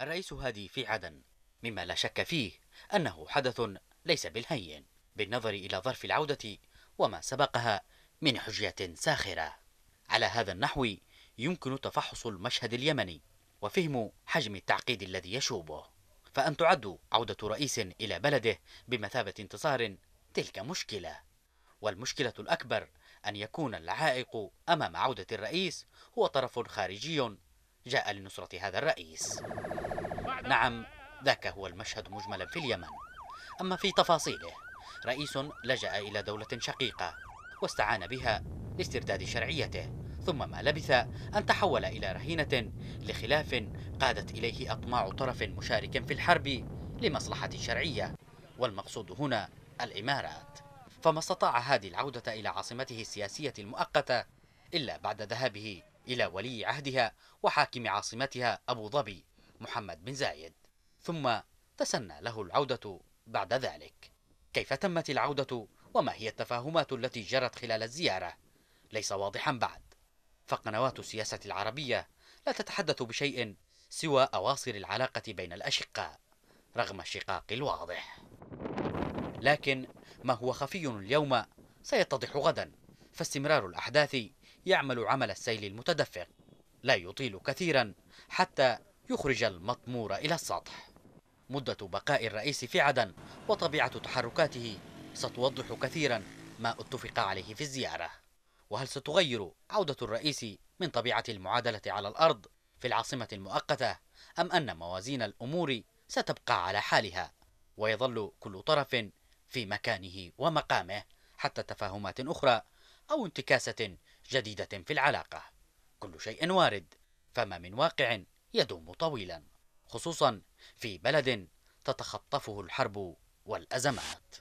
الرئيس هادي في عدن مما لا شك فيه أنه حدث ليس بالهين بالنظر إلى ظرف العودة وما سبقها من حجية ساخرة على هذا النحو يمكن تفحص المشهد اليمني وفهم حجم التعقيد الذي يشوبه فأن تعد عودة رئيس إلى بلده بمثابة انتصار تلك مشكلة والمشكلة الأكبر أن يكون العائق أمام عودة الرئيس هو طرف خارجي جاء لنصرة هذا الرئيس نعم ذاك هو المشهد مجملا في اليمن أما في تفاصيله رئيس لجأ إلى دولة شقيقة واستعان بها لاسترداد شرعيته ثم ما لبث أن تحول إلى رهينة لخلاف قادت إليه أطماع طرف مشارك في الحرب لمصلحة شرعية والمقصود هنا الإمارات فما استطاع هادي العودة إلى عاصمته السياسية المؤقتة إلا بعد ذهابه إلى ولي عهدها وحاكم عاصمتها أبو ظبي محمد بن زايد ثم تسنى له العودة بعد ذلك كيف تمت العودة وما هي التفاهمات التي جرت خلال الزيارة ليس واضحا بعد فقنوات السياسة العربية لا تتحدث بشيء سوى أواصر العلاقة بين الأشقاء رغم الشقاق الواضح لكن ما هو خفي اليوم سيتضح غدا فاستمرار الأحداث يعمل عمل السيل المتدفق لا يطيل كثيرا حتى يخرج المطمور إلى السطح مدة بقاء الرئيس في عدن وطبيعة تحركاته ستوضح كثيرا ما اتفق عليه في الزيارة وهل ستغير عودة الرئيس من طبيعة المعادلة على الأرض في العاصمة المؤقتة أم أن موازين الأمور ستبقى على حالها ويظل كل طرف في مكانه ومقامه حتى تفاهمات أخرى أو انتكاسة جديدة في العلاقة كل شيء وارد فما من واقع يدوم طويلا خصوصا في بلد تتخطفه الحرب والأزمات